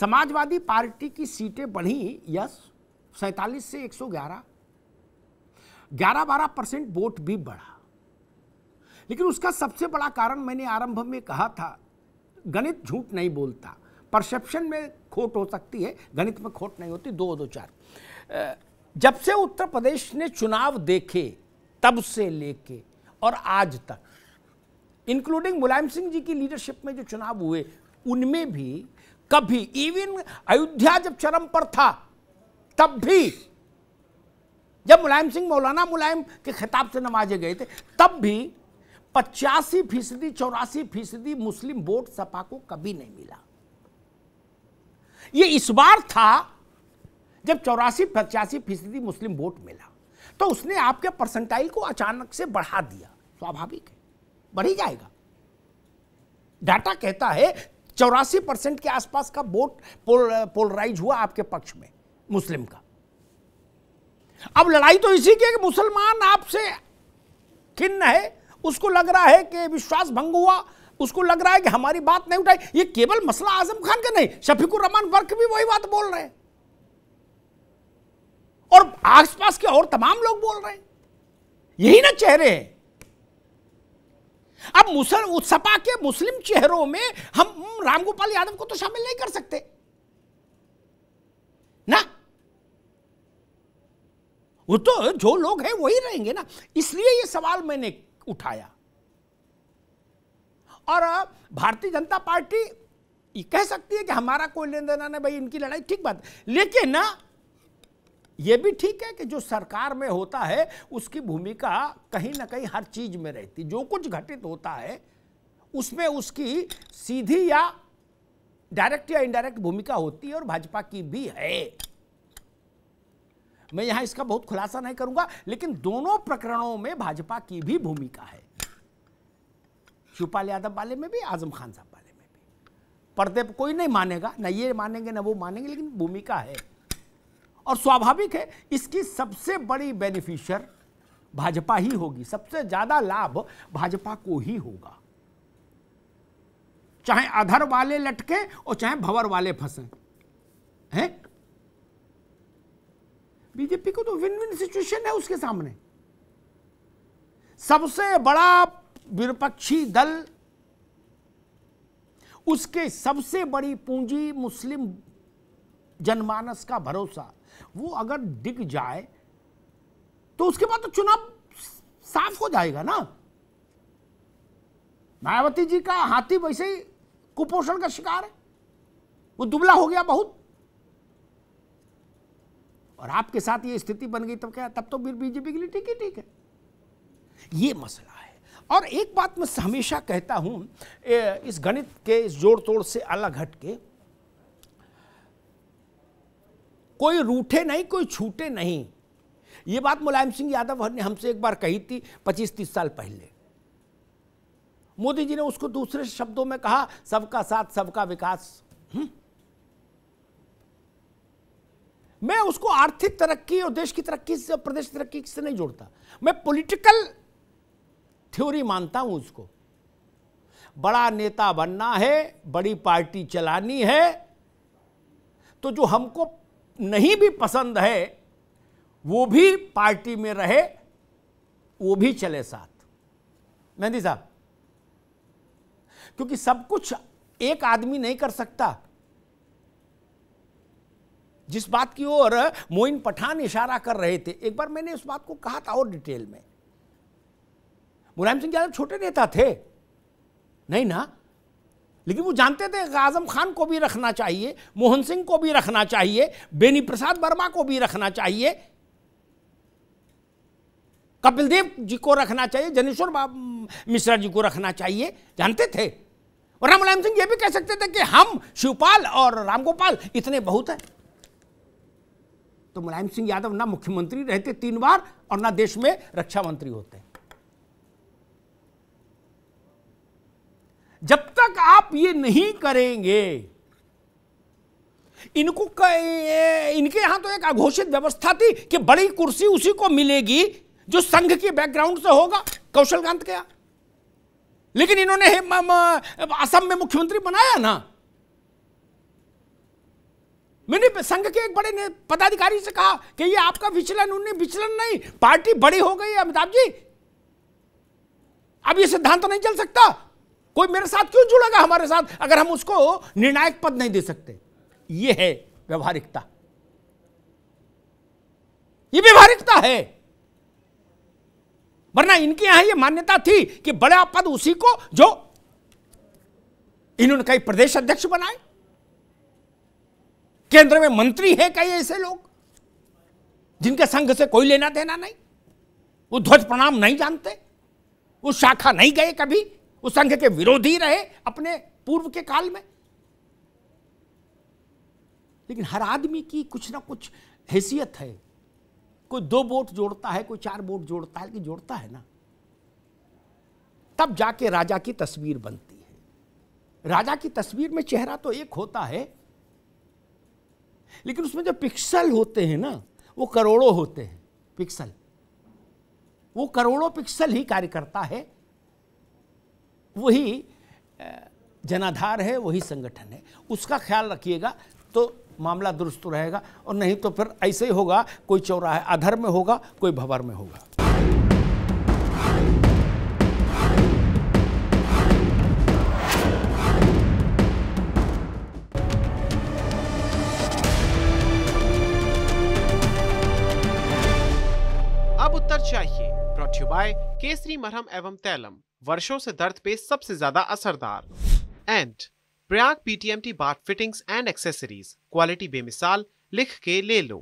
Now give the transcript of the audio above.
Samajwadi party की सीटें बढ़ी यस सैतालीस से 111 ग्यारह बारह परसेंट वोट भी बढ़ा लेकिन उसका सबसे बड़ा कारण मैंने आरंभ में कहा था गणित झूठ नहीं बोलता परसेप्शन में खोट हो सकती है गणित में खोट नहीं होती दो दो चार जब से उत्तर प्रदेश ने चुनाव देखे तब से लेके और आज तक इंक्लूडिंग मुलायम सिंह जी की लीडरशिप में जो चुनाव हुए उनमें भी कभी इवन अयोध्या जब चरम पर था तब भी जब मुलायम सिंह मौलाना मुलायम के खिताब से नवाजे गए थे तब भी पचासी फीसदी चौरासी फीसदी मुस्लिम वोट सपा को कभी नहीं मिला ये इस बार था जब चौरासी पचासी फीसदी मुस्लिम वोट मिला तो उसने आपके परसेंटाइल को अचानक से बढ़ा दिया स्वाभाविक है बढ़ ही जाएगा डाटा कहता है चौरासी परसेंट के आसपास का वोट पोल, पोलराइज हुआ आपके पक्ष में मुस्लिम का अब लड़ाई तो इसी की मुसलमान आपसे खिन्न है उसको लग रहा है कि विश्वास भंग हुआ उसको लग रहा है कि हमारी बात नहीं उठाई ये केवल मसला आजम खान का नहीं शफीकुर रहमान वर्क भी वही बात बोल रहे हैं और आसपास के और तमाम लोग बोल रहे हैं यही ना चेहरे हैं अब मुसल सपा के मुस्लिम चेहरों में हम रामगोपाल यादव को तो शामिल नहीं कर सकते ना वो तो जो लोग हैं वही रहेंगे ना इसलिए ये सवाल मैंने उठाया और भारतीय जनता पार्टी कह सकती है कि हमारा कोई लेन देना नहीं भाई इनकी लड़ाई ठीक बात लेकिन ना ये भी ठीक है कि जो सरकार में होता है उसकी भूमिका कहीं ना कहीं हर चीज में रहती जो कुछ घटित होता है उसमें उसकी सीधी या डायरेक्ट या इनडायरेक्ट भूमिका होती है और भाजपा की भी है मैं यहां इसका बहुत खुलासा नहीं करूंगा लेकिन दोनों प्रकरणों में भाजपा की भी भूमिका है शिवपाल यादव वाले में भी आजम खान साहब वाले में भी पर्दे पर कोई नहीं मानेगा ना ये मानेंगे ना वो मानेंगे लेकिन भूमिका है और स्वाभाविक है इसकी सबसे बड़ी बेनिफिशियर भाजपा ही होगी सबसे ज्यादा लाभ भाजपा को ही होगा चाहे अधर वाले लटके और चाहे भवर वाले फंसे हैं बीजेपी को तो विन विन सिचुएशन है उसके सामने सबसे बड़ा विपक्षी दल उसके सबसे बड़ी पूंजी मुस्लिम जनमानस का भरोसा वो अगर दिख जाए तो उसके बाद तो चुनाव साफ हो जाएगा ना मायावती जी का हाथी वैसे ही कुपोषण का शिकार है वो दुबला हो गया बहुत और आपके साथ ये स्थिति बन गई तब क्या तब तो बीजेपी के लिए ठीक ही ठीक है ये मसला है और एक बात मैं हमेशा कहता हूं इस गणित के जोड़ तोड़ से अलग हटके के कोई रूठे नहीं कोई छूटे नहीं ये बात मुलायम सिंह यादव ने हमसे एक बार कही थी पच्चीस तीस साल पहले मोदी जी ने उसको दूसरे शब्दों में कहा सबका साथ सबका विकास हम्म। मैं उसको आर्थिक तरक्की और देश की तरक्की से और प्रदेश की तरक्की से नहीं जोड़ता मैं पॉलिटिकल थ्योरी मानता हूं उसको बड़ा नेता बनना है बड़ी पार्टी चलानी है तो जो हमको नहीं भी पसंद है वो भी पार्टी में रहे वो भी चले साथ मेहंदी साहब क्योंकि सब कुछ एक आदमी नहीं कर सकता जिस बात की ओर मोइन पठान इशारा कर रहे थे एक बार मैंने उस बात को कहा था और डिटेल में मुलायम सिंह यादव छोटे नेता थे नहीं ना लेकिन वो जानते थे आजम खान को भी रखना चाहिए मोहन सिंह को भी रखना चाहिए बेनी प्रसाद वर्मा को भी रखना चाहिए कपिल देव जी को रखना चाहिए जनेश्वर मिश्रा जी को रखना चाहिए जानते थे और राम मुलायम सिंह ये भी कह सकते थे कि हम शिवपाल और रामगोपाल इतने बहुत हैं तो मुलायम सिंह यादव ना मुख्यमंत्री रहते तीन बार और ना देश में रक्षा मंत्री होते जब तक आप ये नहीं करेंगे इनको इनके यहां तो एक अघोषित व्यवस्था थी कि बड़ी कुर्सी उसी को मिलेगी जो संघ के बैकग्राउंड से होगा कौशलकांत क्या लेकिन इन्होंने असम में मुख्यमंत्री बनाया ना मैंने संघ के एक बड़े पदाधिकारी से कहा कि ये आपका विचलन उन्हें विचलन नहीं पार्टी बड़ी हो गई अमिताभ जी अब ये सिद्धांत तो नहीं चल सकता कोई मेरे साथ क्यों जुड़ेगा हमारे साथ अगर हम उसको निर्णायक पद नहीं दे सकते यह है व्यवहारिकता यह व्यवहारिकता है वरना इनके यहां यह मान्यता थी कि बड़ा पद उसी को जो इन्होंने कई प्रदेश अध्यक्ष बनाए केंद्र में मंत्री है कई ऐसे लोग जिनके संघ से कोई लेना देना नहीं वो ध्वज प्रणाम नहीं जानते वो शाखा नहीं गए कभी उस संघ के विरोधी रहे अपने पूर्व के काल में लेकिन हर आदमी की कुछ ना कुछ हैसियत है कोई दो वोट जोड़ता है कोई चार वोट जोड़ता है कि जोड़ता है ना तब जाके राजा की तस्वीर बनती है राजा की तस्वीर में चेहरा तो एक होता है लेकिन उसमें जो पिक्सल होते हैं ना वो करोड़ों होते हैं पिक्सल वो करोड़ों पिक्सल ही कार्य करता है वही जनाधार है वही संगठन है उसका ख्याल रखिएगा तो मामला दुरुस्त रहेगा और नहीं तो फिर ऐसे ही होगा कोई चौराहे अधर में होगा कोई भवर में होगा अब उत्तर चाहिए प्रोट्यूबाय केसरी मरहम एवं तैलम वर्षों से दर्द पे सबसे ज्यादा असरदार एंड प्रयाग पीटीएमटी बाट फिटिंग्स एंड एक्सेसरीज क्वालिटी बेमिसाल लिख के ले लो